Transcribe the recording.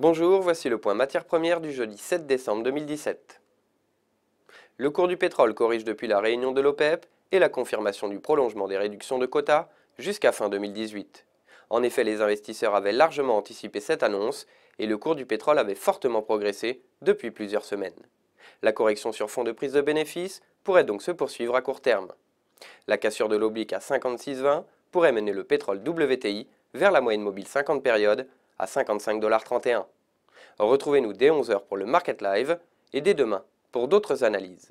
Bonjour, voici le point matière première du jeudi 7 décembre 2017. Le cours du pétrole corrige depuis la réunion de l'OPEP e et la confirmation du prolongement des réductions de quotas jusqu'à fin 2018. En effet, les investisseurs avaient largement anticipé cette annonce et le cours du pétrole avait fortement progressé depuis plusieurs semaines. La correction sur fond de prise de bénéfices pourrait donc se poursuivre à court terme. La cassure de l'oblique à 56,20 pourrait mener le pétrole WTI vers la moyenne mobile 50 périodes à 55,31$. Retrouvez-nous dès 11h pour le Market Live et dès demain pour d'autres analyses.